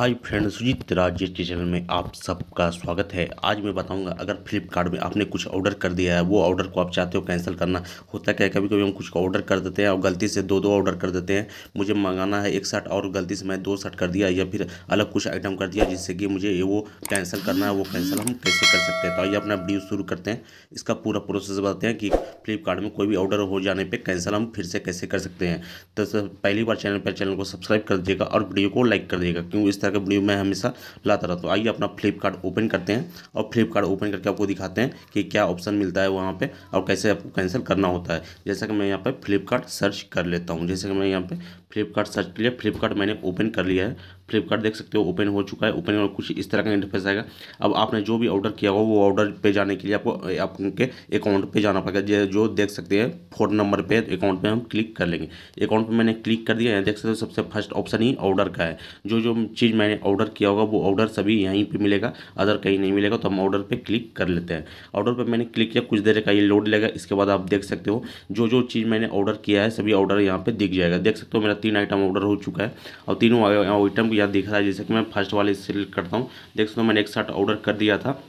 हाय friends Sujeet Raj ji channel में आप सबका स्वागत है आज मैं बताऊंगा अगर फ्लिपकार्ट में आपने कुछ ऑर्डर कर दिया है वो ऑर्डर को आप चाहते हो कैंसिल करना होता क्या है कभी कभी हम कुछ ऑर्डर कर देते हैं और गलती से दो दो ऑर्डर कर देते हैं मुझे मंगाना है एक शर्ट और गलती से मैं दो शर्ट कर दिया या फिर अलग कुछ आइटम कर दिया जिससे कि मुझे ये वो कैंसिल करना है वो कैंसिल हम कैसे कर सकते हैं तो आइए अपना वीडियो शुरू करते हैं इसका पूरा प्रोसेस बताते हैं कि फ्लिपकार्ट में कोई भी ऑर्डर हो जाने पर कैंसिल हम फिर से कैसे कर सकते हैं तो पहली बार चैनल पर चैनल को सब्सक्राइब कर दीजिएगा और वीडियो को लाइक कर दीजिएगा क्यों इस तरह तरह का वीडियो मैं हमेशा लाता रहता हूँ आइए अपना फ्लिपकार्ट ओपन करते हैं और फ्लिपकार्ट ओपन करके आपको दिखाते हैं कि क्या ऑप्शन मिलता है वहाँ पर और कैसे आपको कैंसिल करना होता है जैसा कि मैं यहाँ पर फ्लिपकार्ट सर्च कर लेता हूँ जैसे कि मैं यहाँ पर फ्लिपकार्ट सर्च के लिए फ्लिपकार्ट मैंने ओपन कर लिया है फ्लिपकार्ट देख सकते हो ओपन हो चुका है ओपन और कुछ इस तरह का इंटरफेस आएगा अब आपने जो भी ऑर्डर किया होगा वो ऑर्डर पे जाने के लिए आपको आपके अकाउंट पे जाना पड़ेगा जो देख सकते हैं फोन नंबर पे अकाउंट पे हम क्लिक कर लेंगे अकाउंट पे मैंने क्लिक कर दिया है देख सकते हो सबसे फर्स्ट ऑप्शन ही ऑर्डर का है जो जो चीज़ मैंने ऑर्डर किया होगा वो ऑर्डर सभी यहीं पर मिलेगा अदर कहीं नहीं मिलेगा तो हम ऑर्डर पर क्लिक कर लेते हैं ऑर्डर पर मैंने क्लिक किया कुछ देर का ये लोड लेगा इसके बाद आप देख सकते हो जो जो चीज़ मैंने ऑर्डर किया है सभी ऑर्डर यहाँ पर दिख जाएगा देख सकते हो मेरा तीन आइटम ऑर्डर हो चुका है और तीनों आइटम दिख रहा है जैसे कि मैं फर्स्ट वाले सेलेक्ट करता हूँ देख सकते हो मैंने एक शर्ट ऑर्डर कर दिया था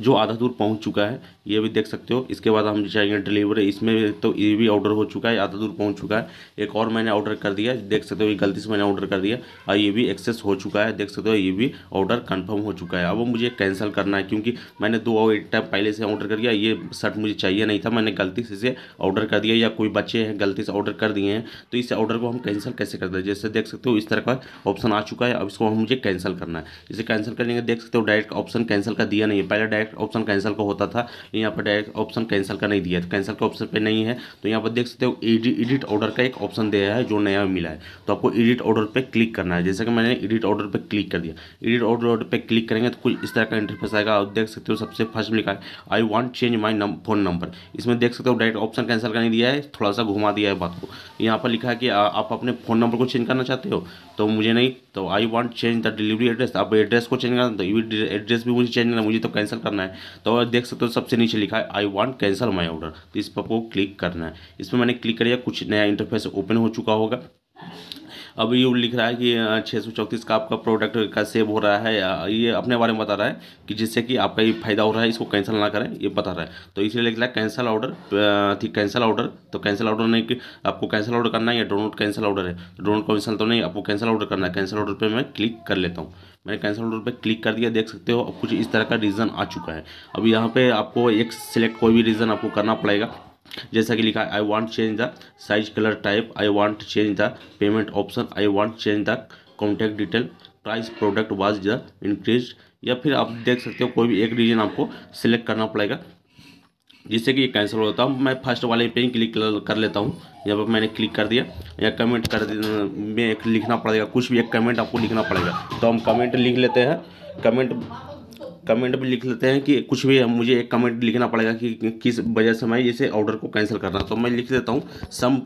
जो आधा दूर पहुंच चुका है ये भी देख सकते हो इसके बाद हम जाएंगे डिलीवरी इसमें तो ये भी ऑर्डर हो चुका है आधा दूर पहुंच चुका है एक और मैंने ऑर्डर कर दिया देख सकते हो ये गलती से मैंने ऑर्डर कर दिया और ये भी एक्सेस हो चुका है देख सकते हो ये भी ऑर्डर कन्फर्म हो चुका है अब वो मुझे कैंसिल करना है क्योंकि मैंने दो और एक टाइम पहले से ऑर्डर कर दिया ये शर्ट मुझे चाहिए नहीं था मैंने गलती से इसे ऑर्डर कर दिया या कोई बच्चे हैं गलती से ऑर्डर कर दिए हैं तो इस ऑर्डर को हम कैंसिल कैसे कर दें जैसे देख सकते हो इस तरह का ऑप्शन आ चुका है अब इसको हम मुझे कैंसिल करना है इसे कैंसिल कर देख सकते हो डायरेक्ट ऑप्शन कैंसिल का दिया नहीं है पहले पहले डायरेक्ट ऑप्शन कैंसिल का होता था यहाँ पर डायरेक्ट ऑप्शन कैंसिल का नहीं दिया है कैंसिल का ऑप्शन पे नहीं है तो यहाँ पर देख सकते हो एडिट ऑर्डर का एक ऑप्शन दिया है जो नया मिला है तो आपको एडिट ऑर्डर पर क्लिक करना है जैसे कि मैंने एडिट ऑर्डर पर क्लिक कर दिया एडिट ऑर्डर पर क्लिक करेंगे तो कुछ इस तरह का इंटरफेस आएगा आप देख सकते हो सबसे फर्स्ट में लिखा है I want change my phone number इसमें देख सकते हो डायरेक्ट ऑप्शन कैंसिल का नहीं दिया है थोड़ा सा घुमा दिया है बात को यहाँ पर लिखा है कि आप अपने फ़ोन नंबर को चेंज करना चाहते हो तो मुझे नहीं तो I want change the delivery address आप एड्रेस को चेंज करना तो एड्रेस भी मुझे चेंज करना मुझे तो कैंसिल कैंसिल करना है तो देख सकते हो सबसे नीचे लिखा है I want cancel my order तो इस पर आपको क्लिक करना है इस पर मैंने क्लिक कर दिया कुछ नया इंटरफेस ओपन हो चुका होगा अब ये लिख रहा है कि छः सौ चौंतीस का आपका प्रोडक्ट का सेव हो रहा है ये अपने बारे में बता रहा है कि जिससे कि आपका ये फायदा हो रहा है इसको कैंसिल ना करें ये बता रहा है तो इसलिए लिख रहा है कैंसिल ऑर्डर थी कैंसिल ऑर्डर तो कैंसिल ऑर्डर नहीं कि आपको कैंसिल ऑर्डर करना है या डोनोट कैंसिल ऑर्डर है डोनोट कैंसिल तो नहीं आपको कैंसिल ऑर्डर करना है कैंसिल ऑर्डर पर मैं क्लिक कर लेता हूँ मैंने कैंसिल ऑर्डर पर क्लिक कर दिया देख सकते हो अब कुछ इस तरह का रीज़न आ चुका है अब यहाँ पर आपको एक सिलेक्ट कोई भी रीज़न आपको करना पड़ेगा जैसा कि लिखा है I want change the size colour type I want change the payment option I want change the contact detail price product was the increase या फिर आप देख सकते हो कोई भी एक रीजन आपको सिलेक्ट करना पड़ेगा जिससे कि ये कैंसिल होता है मैं फर्स्ट वाले पे ही क्लिक कर लेता हूँ यहाँ पर मैंने क्लिक कर दिया या कमेंट कर में एक लिखना पड़ेगा कुछ भी एक कमेंट आपको लिखना पड़ेगा तो हम कमेंट लिख लेते हैं कमेंट कमेंट भी लिख लेते हैं कि कुछ भी मुझे एक कमेंट लिखना पड़ेगा कि किस वजह से मैं इसे ऑर्डर को कैंसिल करना तो मैं लिख देता हूँ सम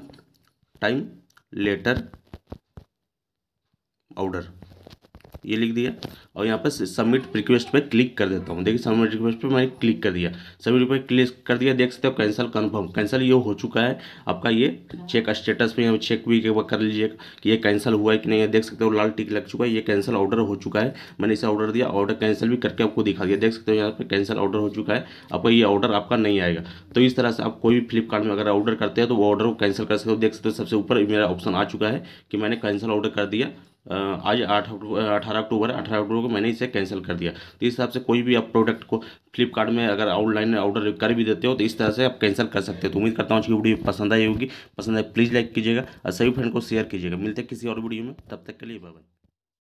टाइम लेटर ऑर्डर ये लिख दिया और यहाँ पर सबमिट रिक्वेस्ट पे क्लिक कर देता हूँ देखिए सबमिट रिक्वेस्ट पे मैंने क्लिक कर दिया सबमिट पे क्लिक कर दिया देख सकते हो कैंसिल कन्फर्म कैंसिल ये हो चुका है आपका ये चेक स्टेटस पे चेक भी एक कर लीजिए कि ये कैंसिल हुआ है कि नहीं है देख सकते हो लाल टिक लग चुका है ये कैंसिल ऑर्डर हो चुका है मैंने इसे ऑर्डर दिया ऑर्डर कैंसिल भी करके आपको दिखा दिया देख सकते हो यहाँ पर कैंसिल ऑर्डर हो चुका है आपका ये ऑर्डर आपका नहीं आएगा तो इस तरह से आप कोई भी फ्लिपकार्ट में अगर ऑर्डर करते हैं तो वो ऑर्डर को कैंसिल कर सकते हो देख सकते हो सबसे ऊपर मेरा ऑप्शन आ चुका है कि मैंने कैंसिल ऑर्डर कर दिया आज आठ अठारह अक्टूबर है अठारह अक्टूबर को मैंने इसे कैंसिल कर दिया तो इस हिसाब से कोई भी आप प्रोडक्ट को फ्लिपकार्ट में अगर ऑनलाइन ऑर्डर कर भी देते हो तो इस तरह से आप कैंसिल कर सकते हो तो उम्मीद करता हूँ कि वीडियो पसंद आई होगी पसंद आए प्लीज़ लाइक कीजिएगा और सभी फ्रेंड को शेयर कीजिएगा मिलते हैं किसी और वीडियो में तब तक के लिए बाय